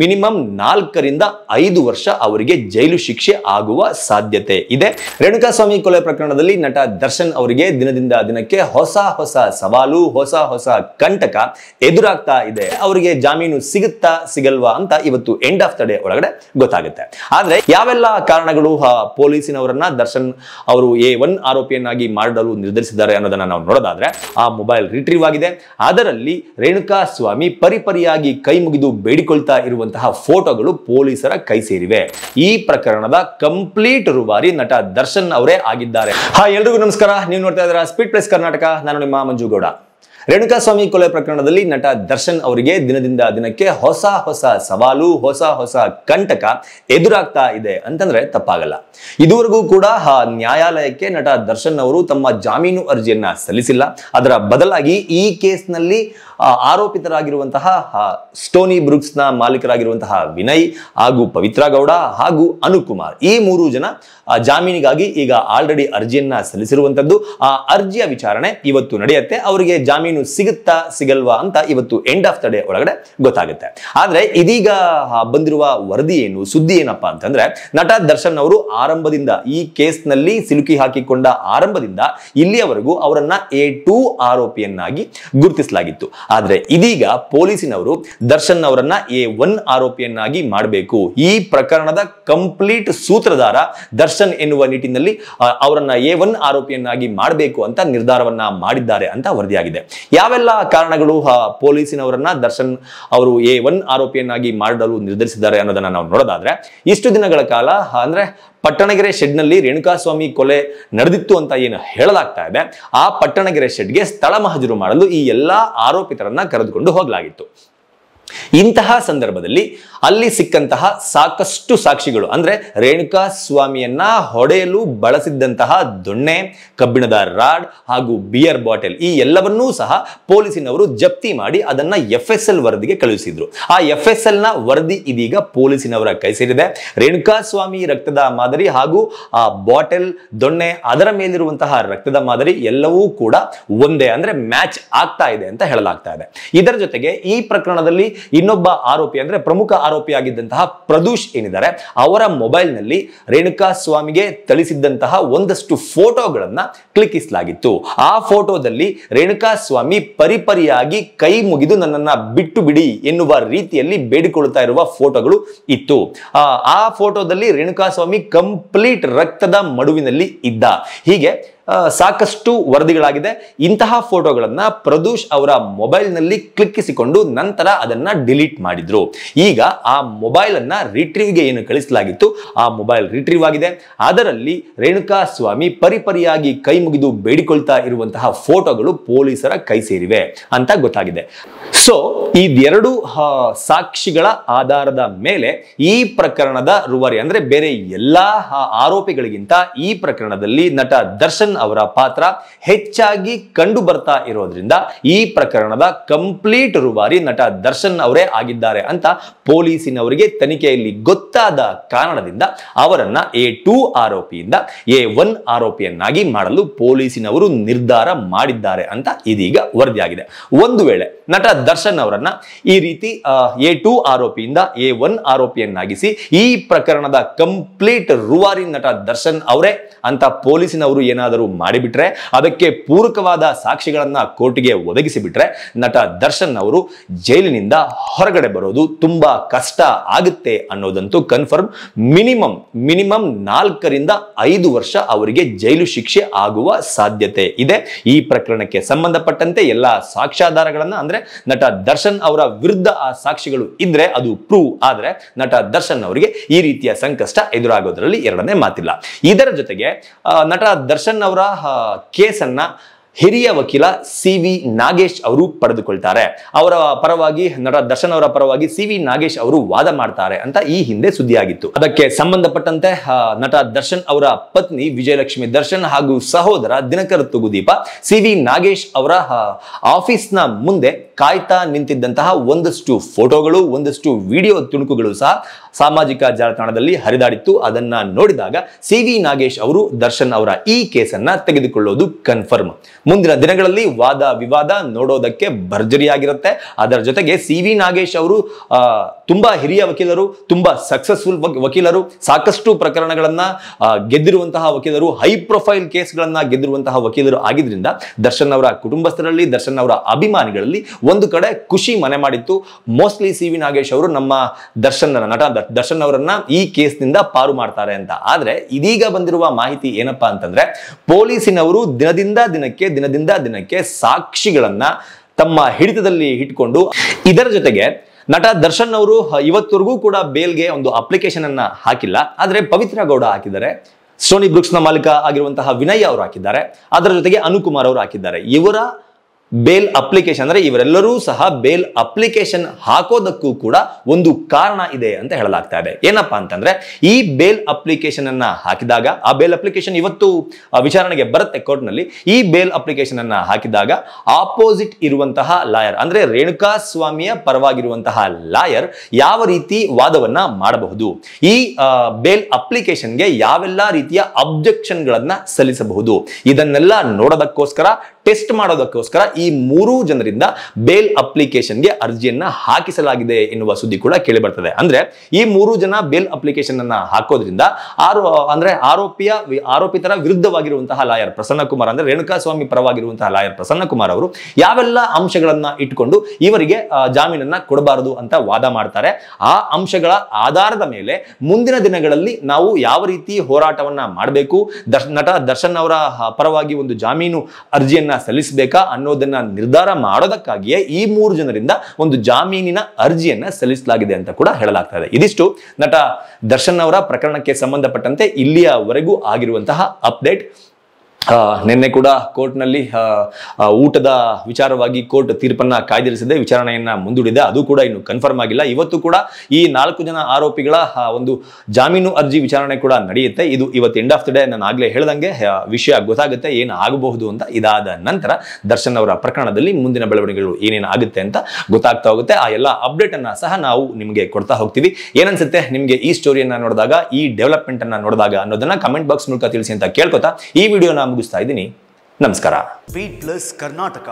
minimum ನಾಲ್ಕರಿಂದ ಐದು ವರ್ಷ ಅವರಿಗೆ ಜೈಲು ಶಿಕ್ಷೆ ಆಗುವ ಸಾಧ್ಯತೆ ಇದೆ ರೇಣುಕಾಸ್ವಾಮಿ ಕೊಲೆ ಪ್ರಕರಣದಲ್ಲಿ ನಟ ದರ್ಶನ್ ಅವರಿಗೆ ದಿನದಿಂದ ದಿನಕ್ಕೆ ಹೊಸ ಹೊಸ ಸವಾಲು ಹೊಸ ಹೊಸ ಕಂಟಕ ಎದುರಾಗ್ತಾ ಇದೆ ಅವರಿಗೆ ಜಾಮೀನು ಸಿಗುತ್ತಾ ಸಿಗಲ್ವಾ ಅಂತ ಇವತ್ತು ಎಂಡ್ ಆಫ್ ದ ಡೇ ಒಳಗಡೆ ಗೊತ್ತಾಗುತ್ತೆ ಆದ್ರೆ ಯಾವೆಲ್ಲ ಕಾರಣಗಳು ಪೊಲೀಸಿನವರನ್ನ ದರ್ಶನ್ ಅವರು ಎ ಒನ್ ಆರೋಪಿಯನ್ನಾಗಿ ಮಾಡಲು ನಿರ್ಧರಿಸಿದ್ದಾರೆ ಅನ್ನೋದನ್ನ ನಾವು ನೋಡೋದಾದ್ರೆ ಆ ಮೊಬೈಲ್ ರಿಟ್ರೀವ್ ಆಗಿದೆ ಅದರಲ್ಲಿ ರೇಣುಕಾ ಸ್ವಾಮಿ ಪರಿಪರಿಯಾಗಿ ಕೈ ಮುಗಿದು ಬೇಡಿಕೊಳ್ತಾ ಇರುವಂತಹ ಫೋಟೋಗಳು ಪೊಲೀಸರ ಕೈ ಸೇರಿವೆ ಈ ಪ್ರಕರಣದ ಕಂಪ್ಲೀಟ್ ರೂವಾರಿ ನಟ ದರ್ಶನ್ ಅವರೇ ಆಗಿದ್ದಾರೆ ಹಾ ಎಲ್ರಿಗೂ ನಮಸ್ಕಾರ ನೀವು ನೋಡ್ತಾ ಇದ್ದೀರಾ ಸ್ಪೀಡ್ ಪ್ಲೇಸ್ ಕರ್ನಾಟಕ ನಾನು ನಿಮ್ಮ ಮಂಜುಗೌಡ ರೇಣುಕಾಸ್ವಾಮಿ ಕೊಲೆ ಪ್ರಕರಣದಲ್ಲಿ ನಟ ದರ್ಶನ್ ಅವರಿಗೆ ದಿನದಿಂದ ದಿನಕ್ಕೆ ಹೊಸ ಹೊಸ ಸವಾಲು ಹೊಸ ಹೊಸ ಕಂಟಕ ಎದುರಾಗ್ತಾ ಇದೆ ಅಂತಂದ್ರೆ ತಪ್ಪಾಗಲ್ಲ ಇದುವರೆಗೂ ಕೂಡ ಆ ನ್ಯಾಯಾಲಯಕ್ಕೆ ನಟ ದರ್ಶನ್ ಅವರು ತಮ್ಮ ಜಾಮೀನು ಅರ್ಜಿಯನ್ನ ಸಲ್ಲಿಸಿಲ್ಲ ಅದರ ಬದಲಾಗಿ ಈ ಕೇಸ್ನಲ್ಲಿ ಆರೋಪಿತರಾಗಿರುವಂತಹ ಸ್ಟೋನಿ ನ ಮಾಲೀಕರಾಗಿರುವಂತಹ ವಿನಯ್ ಹಾಗೂ ಪವಿತ್ರ ಗೌಡ ಹಾಗೂ ಅನುಕುಮಾರ್ ಈ ಮೂರು ಜನ ಜಾಮೀನಿಗಾಗಿ ಈಗ ಆಲ್ರೆಡಿ ಅರ್ಜಿಯನ್ನ ಸಲ್ಲಿಸಿರುವಂತದ್ದು ಆ ಅರ್ಜಿಯ ವಿಚಾರಣೆ ಇವತ್ತು ನಡೆಯುತ್ತೆ ಅವರಿಗೆ ಜಾಮೀನು ಜಾಮೀನು ಸಿಗುತ್ತಾ ಸಿಗಲ್ವಾ ಅಂತ ಇವತ್ತು ಎಂಡ್ ಆಫ್ ದ ಡೇ ಒಳಗಡೆ ಗೊತ್ತಾಗುತ್ತೆ ಆದ್ರೆ ಇದೀಗ ಬಂದಿರುವ ವರದಿ ಏನು ಸುದ್ದಿ ಏನಪ್ಪಾ ಅಂತಂದ್ರೆ ನಟ ದರ್ಶನ್ ಅವರು ಆರಂಭದಿಂದ ಈ ಕೇಸ್ ನಲ್ಲಿ ಸಿಲುಕಿ ಹಾಕಿಕೊಂಡ ಆರಂಭದಿಂದ ಇಲ್ಲಿಯವರೆಗೂ ಅವರನ್ನ ಎ ಟು ಆರೋಪಿಯನ್ನಾಗಿ ಗುರುತಿಸಲಾಗಿತ್ತು ಆದ್ರೆ ಇದೀಗ ಪೊಲೀಸಿನವರು ದರ್ಶನ್ ಅವರನ್ನ ಎ ಒನ್ ಆರೋಪಿಯನ್ನಾಗಿ ಮಾಡಬೇಕು ಈ ಪ್ರಕರಣದ ಕಂಪ್ಲೀಟ್ ಸೂತ್ರಧಾರ ದರ್ಶನ್ ಎನ್ನುವ ನಿಟ್ಟಿನಲ್ಲಿ ಅವರನ್ನ ಎ ಒನ್ ಆರೋಪಿಯನ್ನಾಗಿ ಮಾಡಬೇಕು ಅಂತ ನಿರ್ಧಾರವನ್ನ ಮಾಡಿದ್ದಾರೆ ಅಂತ ವರದಿಯಾಗಿದೆ ಯಾವೆಲ್ಲ ಕಾರಣಗಳು ಪೊಲೀಸಿನವರನ್ನ ದರ್ಶನ್ ಅವರು ಎ ಒನ್ ಆರೋಪಿಯನ್ನಾಗಿ ಮಾಡಲು ನಿರ್ಧರಿಸಿದ್ದಾರೆ ಅನ್ನೋದನ್ನ ನಾವು ನೋಡೋದಾದ್ರೆ ಇಷ್ಟು ದಿನಗಳ ಕಾಲ ಅಂದ್ರೆ ಪಟ್ಟಣಗೆರೆ ಶೆಡ್ನಲ್ಲಿ ರೇಣುಕಾಸ್ವಾಮಿ ಕೊಲೆ ನಡೆದಿತ್ತು ಅಂತ ಏನು ಹೇಳಲಾಗ್ತಾ ಇದೆ ಆ ಪಟ್ಟಣಗೆರೆ ಶೆಡ್ಗೆ ಸ್ಥಳ ಮಹಜರು ಮಾಡಲು ಈ ಎಲ್ಲಾ ಆರೋಪಿತರನ್ನ ಕರೆದುಕೊಂಡು ಹೋಗಲಾಗಿತ್ತು ಇಂತಹ ಸಂದರ್ಭದಲ್ಲಿ ಅಲ್ಲಿ ಸಿಕ್ಕಂತಹ ಸಾಕಷ್ಟು ಸಾಕ್ಷಿಗಳು ಅಂದ್ರೆ ರೇಣುಕಾ ಸ್ವಾಮಿಯನ್ನ ಹೊಡೆಯಲು ಬಳಸಿದ್ದಂತಹ ದೊಣ್ಣೆ ಕಬ್ಬಿಣದ ರಾಡ್ ಹಾಗೂ ಬಿಯರ್ ಬಾಟೆಲ್ ಈ ಎಲ್ಲವನ್ನೂ ಸಹ ಪೊಲೀಸಿನವರು ಜಪ್ತಿ ಮಾಡಿ ಅದನ್ನ ಎಫ್ ಎಸ್ ಎಲ್ ವರದಿಗೆ ಕಳುಹಿಸಿದ್ರು ಆ ಎಫ್ ಎಸ್ ಎಲ್ ನ ವರದಿ ಇದೀಗ ಪೊಲೀಸಿನವರ ಕೈ ಸೇರಿದೆ ರೇಣುಕಾ ಸ್ವಾಮಿ ರಕ್ತದ ಮಾದರಿ ಹಾಗೂ ಆ ಬಾಟೆಲ್ ದೊಣ್ಣೆ ಅದರ ಮೇಲಿರುವಂತಹ ರಕ್ತದ ಮಾದರಿ ಎಲ್ಲವೂ ಕೂಡ ಒಂದೇ ಅಂದ್ರೆ ಮ್ಯಾಚ್ ಆಗ್ತಾ ಇದೆ ಅಂತ ಹೇಳಲಾಗ್ತಾ ಇದೆ ಇದರ ಜೊತೆಗೆ ಈ ಪ್ರಕರಣದಲ್ಲಿ ಇನ್ನೊಬ್ಬ ಆರೋಪಿ ಅಂದ್ರೆ ಪ್ರಮುಖ ಆರೋಪಿಯಾಗಿದ್ದಂತಹ ಪ್ರದೂಷ್ ಏನಿದ್ದಾರೆ ಅವರ ಮೊಬೈಲ್ನಲ್ಲಿ ರೇಣುಕಾ ಸ್ವಾಮಿಗೆ ತಳಿಸಿದ್ದಂತಹ ಒಂದಷ್ಟು ಫೋಟೋಗಳನ್ನ ಕ್ಲಿಕ್ಕಿಸಲಾಗಿತ್ತು ಆ ಫೋಟೋದಲ್ಲಿ ರೇಣುಕಾ ಸ್ವಾಮಿ ಪರಿಪರಿಯಾಗಿ ಕೈ ಮುಗಿದು ನನ್ನನ್ನ ಬಿಟ್ಟು ಬಿಡಿ ಎನ್ನುವ ರೀತಿಯಲ್ಲಿ ಬೇಡಿಕೊಳ್ಳುತ್ತಾ ಇರುವ ಫೋಟೋಗಳು ಇತ್ತು ಆ ಫೋಟೋದಲ್ಲಿ ರೇಣುಕಾ ಸ್ವಾಮಿ ಕಂಪ್ಲೀಟ್ ರಕ್ತದ ಮಡುವಿನಲ್ಲಿ ಇದ್ದ ಹೀಗೆ ಸಾಕಷ್ಟು ವರದಿಗಳಾಗಿದೆ ಇಂತಹ ಫೋಟೋಗಳನ್ನ ಪ್ರದೂಷ್ ಅವರ ಮೊಬೈಲ್ನಲ್ಲಿ ಕ್ಲಿಕ್ಕಿಸಿಕೊಂಡು ನಂತರ ಅದನ್ನ ಡಿಲೀಟ್ ಮಾಡಿದ್ರು ಈಗ ಆ ಮೊಬೈಲ್ ಅನ್ನ ರಿಟ್ರೀವ್ಗೆ ಏನು ಕಳಿಸಲಾಗಿತ್ತು ಆ ಮೊಬೈಲ್ ರಿಟ್ರೀವ್ ಆಗಿದೆ ಅದರಲ್ಲಿ ರೇಣುಕಾ ಸ್ವಾಮಿ ಪರಿಪರಿಯಾಗಿ ಕೈ ಮುಗಿದು ಬೇಡಿಕೊಳ್ತಾ ಇರುವಂತಹ ಫೋಟೋಗಳು ಪೊಲೀಸರ ಕೈ ಸೇರಿವೆ ಅಂತ ಗೊತ್ತಾಗಿದೆ ಸೊ ಇದೆರಡು ಸಾಕ್ಷಿಗಳ ಆಧಾರದ ಮೇಲೆ ಈ ಪ್ರಕರಣದ ರೂವರಿ ಅಂದ್ರೆ ಬೇರೆ ಎಲ್ಲಾ ಆರೋಪಿಗಳಿಗಿಂತ ಈ ಪ್ರಕರಣದಲ್ಲಿ ನಟ ದರ್ಶನ್ ಅವರ ಪಾತ್ರ ಹೆಚ್ಚಾಗಿ ಕಂಡು ಬರ್ತಾ ಇರೋದ್ರಿಂದ ಈ ಪ್ರಕರಣದ ಕಂಪ್ಲೀಟ್ ರುಬಾರಿ ನಟ ದರ್ಶನ್ ಅವರೇ ಆಗಿದ್ದಾರೆ ಅಂತ ಪೊಲೀಸಿನವರಿಗೆ ತನಿಖೆಯಲ್ಲಿ ಗೊತ್ತಾದ ಕಾರಣದಿಂದ ಅವರನ್ನ ಎ ಟೂ ಆರೋಪಿಯಿಂದ ಎ ಒನ್ ಆರೋಪಿಯನ್ನಾಗಿ ಮಾಡಲು ಪೊಲೀಸಿನವರು ನಿರ್ಧಾರ ಮಾಡಿದ್ದಾರೆ ಅಂತ ಇದೀಗ ವರದಿಯಾಗಿದೆ ಒಂದು ವೇಳೆ ನಟ ದರ್ಶನ್ ಅವರನ್ನ ಈ ರೀತಿ ಎ ಟೂ ಆರೋಪಿಯಿಂದ ಎ ಒನ್ ಆರೋಪಿಯನ್ನಾಗಿಸಿ ಈ ಪ್ರಕರಣದ ಕಂಪ್ಲೀಟ್ ರುವಾರಿ ನಟ ದರ್ಶನ್ ಅವರೇ ಅಂತ ಪೊಲೀಸಿನವರು ಏನಾದರೂ ಏನಾದರೂ ಮಾಡಿಬಿಟ್ರೆ ಅದಕ್ಕೆ ಪೂರಕವಾದ ಸಾಕ್ಷಿಗಳನ್ನ ಕೋರ್ಟ್ಗೆ ಒದಗಿಸಿಬಿಟ್ರೆ ನಟ ದರ್ಶನ್ ಅವರು ಜೈಲಿನಿಂದ ಹೊರಗಡೆ ಬರೋದು ತುಂಬಾ ಕಷ್ಟ ಆಗುತ್ತೆ ಅನ್ನೋದಂತೂ ಕನ್ಫರ್ಮ್ ಮಿನಿಮಮ್ ಮಿನಿಮಮ್ ನಾಲ್ಕರಿಂದ ಐದು ವರ್ಷ ಅವರಿಗೆ ಜೈಲು ಶಿಕ್ಷೆ ಆಗುವ ಸಾಧ್ಯತೆ ಇದೆ ಈ ಪ್ರಕರಣಕ್ಕೆ ಸಂಬಂಧಪಟ್ಟಂತೆ ಎಲ್ಲಾ ಸಾಕ್ಷ್ಯಾಧಾರಗಳನ್ನ ಅಂದ್ರೆ ನಟ ದರ್ಶನ್ ಅವರ ವಿರುದ್ಧ ಆ ಸಾಕ್ಷಿಗಳು ಇದ್ರೆ ಅದು ಪ್ರೂವ್ ಆದ್ರೆ ನಟ ದರ್ಶನ್ ಅವರಿಗೆ ಈ ರೀತಿಯ ಸಂಕಷ್ಟ ಎದುರಾಗೋದ್ರಲ್ಲಿ ಎರಡನೇ ಮಾತಿಲ್ಲ ಇದರ ಜೊತೆಗೆ ನಟ ದರ್ಶನ್ ಅವರ ಕೇಸನ್ನ ಹಿರಿಯ ವಕೀಲ ಸಿ ವಿ ನಾಗೇಶ್ ಅವರು ಪಡೆದುಕೊಳ್ತಾರೆ ಅವರ ಪರವಾಗಿ ನಟ ದರ್ಶನ್ ಅವರ ಪರವಾಗಿ ಸಿ ವಿ ನಾಗೇಶ್ ಅವರು ವಾದ ಮಾಡ್ತಾರೆ ಅಂತ ಈ ಹಿಂದೆ ಸುದ್ದಿಯಾಗಿತ್ತು ಅದಕ್ಕೆ ಸಂಬಂಧಪಟ್ಟಂತೆ ನಟ ದರ್ಶನ್ ಅವರ ಪತ್ನಿ ವಿಜಯಲಕ್ಷ್ಮಿ ದರ್ಶನ್ ಹಾಗೂ ಸಹೋದರ ದಿನಕರ ತುಗುದೀಪ ಸಿ ವಿ ನಾಗೇಶ್ ಅವರ ಆಫೀಸ್ನ ಮುಂದೆ ಕಾಯ್ತಾ ನಿಂತಿದ್ದಂತಹ ಒಂದಷ್ಟು ಫೋಟೋಗಳು ಒಂದಷ್ಟು ವಿಡಿಯೋ ತುಣುಕುಗಳು ಸಹ ಸಾಮಾಜಿಕ ಜಾಲತಾಣದಲ್ಲಿ ಹರಿದಾಡಿತ್ತು ಅದನ್ನ ನೋಡಿದಾಗ ಸಿ ವಿ ನಾಗೇಶ್ ಅವರು ದರ್ಶನ್ ಅವರ ಈ ಕೇಸನ್ನ ತೆಗೆದುಕೊಳ್ಳೋದು ಕನ್ಫರ್ಮ್ ಮುಂದಿನ ದಿನಗಳಲ್ಲಿ ವಾದ ವಿವಾದ ನೋಡೋದಕ್ಕೆ ಭರ್ಜರಿಯಾಗಿರುತ್ತೆ ಅದರ ಜೊತೆಗೆ ಸಿ ವಿ ನಾಗೇಶ್ ಅವರು ತುಂಬಾ ಹಿರಿಯ ವಕೀಲರು ತುಂಬಾ ಸಕ್ಸಸ್ಫುಲ್ ವಕೀಲರು ಸಾಕಷ್ಟು ಪ್ರಕರಣಗಳನ್ನ ಗೆದ್ದಿರುವಂತಹ ವಕೀಲರು ಹೈ ಪ್ರೊಫೈಲ್ ಕೇಸ್ಗಳನ್ನ ಗೆದ್ದಿರುವಂತಹ ವಕೀಲರು ಆಗಿದ್ರಿಂದ ದರ್ಶನ್ ಅವರ ಕುಟುಂಬಸ್ಥರಲ್ಲಿ ದರ್ಶನ್ ಅವರ ಅಭಿಮಾನಿಗಳಲ್ಲಿ ಒಂದು ಕಡೆ ಖುಷಿ ಮನೆ ಮಾಡಿತ್ತು ಮೋಸ್ಟ್ಲಿ ಸಿ ವಿ ನಾಗೇಶ್ ಅವರು ನಮ್ಮ ದರ್ಶನ್ ನಟ ದರ್ಶನ್ ಅವರನ್ನ ಈ ಕೇಸ್ನಿಂದ ಪಾರು ಮಾಡ್ತಾರೆ ಅಂತ ಆದ್ರೆ ಇದೀಗ ಬಂದಿರುವ ಮಾಹಿತಿ ಏನಪ್ಪಾ ಅಂತಂದ್ರೆ ಪೊಲೀಸಿನವರು ದಿನದಿಂದ ದಿನಕ್ಕೆ ದಿನದಿಂದ ದಿನಕ್ಕೆ ಸಾಕ್ಷಿಗಳನ್ನ ತಮ್ಮ ಹಿಡಿತದಲ್ಲಿ ಇಟ್ಕೊಂಡು ಇದರ ಜೊತೆಗೆ ನಟ ದರ್ಶನ್ ಅವರು ಇವತ್ತವರೆಗೂ ಕೂಡ ಬೇಲ್ಗೆ ಒಂದು ಅಪ್ಲಿಕೇಶನ್ ಅನ್ನ ಹಾಕಿಲ್ಲ ಆದ್ರೆ ಪವಿತ್ರ ಗೌಡ ಹಾಕಿದ್ದಾರೆ ಸೋನಿ ಬ್ರುಕ್ಸ್ ನ ಮಾಲೀಕ ಆಗಿರುವಂತಹ ವಿನಯ್ ಅವರು ಹಾಕಿದ್ದಾರೆ ಅದರ ಜೊತೆಗೆ ಅನುಕುಮಾರ್ ಅವರು ಹಾಕಿದ್ದಾರೆ ಇವರ ಬೇಲ್ ಅಪ್ಲಿಕೇಶನ್ ಅಂದರೆ ಇವರೆಲ್ಲರೂ ಸಹ ಬೇಲ್ ಅಪ್ಲಿಕೇಶನ್ ಹಾಕೋದಕ್ಕೂ ಕೂಡ ಒಂದು ಕಾರಣ ಇದೆ ಅಂತ ಹೇಳಲಾಗ್ತಾ ಇದೆ ಏನಪ್ಪಾ ಅಂತಂದ್ರೆ ಈ ಬೇಲ್ ಅಪ್ಲಿಕೇಶನ್ ಅನ್ನ ಹಾಕಿದಾಗ ಆ ಬೇಲ್ ಅಪ್ಲಿಕೇಶನ್ ಇವತ್ತು ವಿಚಾರಣೆಗೆ ಬರುತ್ತೆ ಕೋರ್ಟ್ನಲ್ಲಿ ಈ ಬೇಲ್ ಅಪ್ಲಿಕೇಶನ್ ಅನ್ನ ಹಾಕಿದಾಗ ಆಪೋಸಿಟ್ ಇರುವಂತಹ ಲಾಯರ್ ಅಂದ್ರೆ ರೇಣುಕಾ ಸ್ವಾಮಿಯ ಪರವಾಗಿರುವಂತಹ ಲಾಯರ್ ಯಾವ ರೀತಿ ವಾದವನ್ನ ಮಾಡಬಹುದು ಈ ಬೇಲ್ ಅಪ್ಲಿಕೇಶನ್ಗೆ ಯಾವೆಲ್ಲ ರೀತಿಯ ಅಬ್ಜೆಕ್ಷನ್ಗಳನ್ನ ಸಲ್ಲಿಸಬಹುದು ಇದನ್ನೆಲ್ಲ ನೋಡೋದಕ್ಕೋಸ್ಕರ ಟೆಸ್ಟ್ ಮಾಡೋದಕ್ಕೋಸ್ಕರ ಈ ಮೂರು ಜನರಿಂದ ಬೇಲ್ ಅಪ್ಲಿಕೇಶನ್ಗೆ ಅರ್ಜಿಯನ್ನ ಹಾಕಿಸಲಾಗಿದೆ ಎನ್ನುವ ಸುದ್ದಿ ಕೂಡ ಕೇಳಿ ಬರ್ತದೆ ಅಂದ್ರೆ ಈ ಮೂರು ಜನ ಬೇಲ್ ಅಪ್ಲಿಕೇಶನ್ ಅನ್ನ ಹಾಕೋದ್ರಿಂದ ಆರೋ ಅಂದ್ರೆ ಆರೋಪಿಯ ಆರೋಪಿತರ ವಿರುದ್ಧವಾಗಿರುವಂತಹ ಲಾಯರ್ ಪ್ರಸನ್ನ ಕುಮಾರ್ ಅಂದ್ರೆ ರೇಣುಕಾ ಸ್ವಾಮಿ ಪರವಾಗಿರುವಂತಹ ಲಾಯರ್ ಪ್ರಸನ್ನ ಕುಮಾರ್ ಅವರು ಯಾವೆಲ್ಲ ಅಂಶಗಳನ್ನ ಇಟ್ಕೊಂಡು ಇವರಿಗೆ ಜಾಮೀನನ್ನ ಕೊಡಬಾರದು ಅಂತ ವಾದ ಮಾಡ್ತಾರೆ ಆ ಅಂಶಗಳ ಆಧಾರದ ಮೇಲೆ ಮುಂದಿನ ದಿನಗಳಲ್ಲಿ ನಾವು ಯಾವ ರೀತಿ ಹೋರಾಟವನ್ನ ಮಾಡಬೇಕು ನಟ ದರ್ಶನ್ ಅವರ ಪರವಾಗಿ ಒಂದು ಜಾಮೀನು ಅರ್ಜಿಯನ್ನ ಸಲ್ಲಿಸಬೇಕಾ ಅನ್ನೋದನ್ನ ನಿರ್ಧಾರ ಮಾಡೋದಕ್ಕಾಗಿಯೇ ಈ ಮೂರು ಜನರಿಂದ ಒಂದು ಜಾಮೀನಿನ ಅರ್ಜಿಯನ್ನ ಸಲ್ಲಿಸಲಾಗಿದೆ ಅಂತ ಕೂಡ ಹೇಳಲಾಗ್ತಾ ಇದೆ ಇದಿಷ್ಟು ನಟ ದರ್ಶನ್ ಅವರ ಪ್ರಕರಣಕ್ಕೆ ಸಂಬಂಧಪಟ್ಟಂತೆ ಇಲ್ಲಿಯವರೆಗೂ ಆಗಿರುವಂತಹ ಅಪ್ಡೇಟ್ ನಿನ್ನೆ ಕೂಡ ಕೋರ್ಟ್ನಲ್ಲಿ ಊಟದ ವಿಚಾರವಾಗಿ ಕೋರ್ಟ್ ತೀರ್ಪನ್ನ ಕಾಯ್ದಿರಿಸಿದೆ ವಿಚಾರಣೆಯನ್ನ ಮುಂದೂಡಿದೆ ಅದು ಕೂಡ ಇನ್ನು ಕನ್ಫರ್ಮ್ ಆಗಿಲ್ಲ ಇವತ್ತು ಕೂಡ ಈ ನಾಲ್ಕು ಜನ ಆರೋಪಿಗಳ ಒಂದು ಜಾಮೀನು ಅರ್ಜಿ ವಿಚಾರಣೆ ಕೂಡ ನಡೆಯುತ್ತೆ ಇದು ಇವತ್ತು ಎಂಡ್ ಆಫ್ ದ ಡೇ ನಾನು ಆಗಲೇ ಹೇಳ್ದಂಗೆ ವಿಷಯ ಗೊತ್ತಾಗುತ್ತೆ ಏನು ಆಗಬಹುದು ಅಂತ ಇದಾದ ನಂತರ ದರ್ಶನ್ ಅವರ ಪ್ರಕರಣದಲ್ಲಿ ಮುಂದಿನ ಬೆಳವಣಿಗೆಗಳು ಏನೇನು ಆಗುತ್ತೆ ಅಂತ ಗೊತ್ತಾಗ್ತಾ ಹೋಗುತ್ತೆ ಆ ಎಲ್ಲ ಅಪ್ಡೇಟ್ ಅನ್ನ ಸಹ ನಾವು ನಿಮಗೆ ಕೊಡ್ತಾ ಹೋಗ್ತೀವಿ ಏನನ್ಸುತ್ತೆ ನಿಮಗೆ ಈ ಸ್ಟೋರಿಯನ್ನ ನೋಡಿದಾಗ ಈ ಡೆವಲಪ್ಮೆಂಟ್ ಅನ್ನ ನೋಡಿದಾಗ ಅನ್ನೋದನ್ನ ಕಮೆಂಟ್ ಬಾಕ್ಸ್ ಮೂಲಕ ತಿಳಿಸಿ ಅಂತ ಕೇಳ್ಕೊತಾ ಈ ವಿಡಿಯೋನ ಮುಗಿಸ್ತಾ ಇದ್ದೀನಿ ನಮಸ್ಕಾರ ಬಿ ಪ್ಲಸ್ ಕರ್ನಾಟಕ